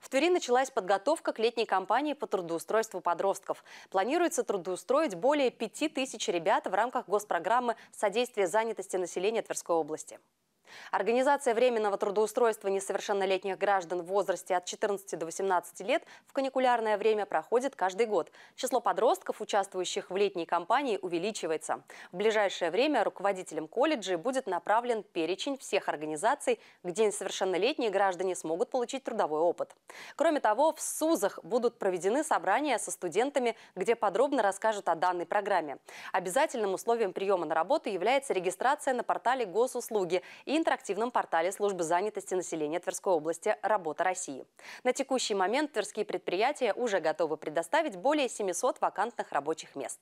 В Твери началась подготовка к летней кампании по трудоустройству подростков. Планируется трудоустроить более 5000 ребят в рамках госпрограммы «Содействие занятости населения Тверской области». Организация временного трудоустройства несовершеннолетних граждан в возрасте от 14 до 18 лет в каникулярное время проходит каждый год. Число подростков, участвующих в летней кампании, увеличивается. В ближайшее время руководителям колледжей будет направлен перечень всех организаций, где несовершеннолетние граждане смогут получить трудовой опыт. Кроме того, в СУЗах будут проведены собрания со студентами, где подробно расскажут о данной программе. Обязательным условием приема на работу является регистрация на портале госуслуги и интернет интерактивном портале службы занятости населения Тверской области «Работа России». На текущий момент тверские предприятия уже готовы предоставить более 700 вакантных рабочих мест.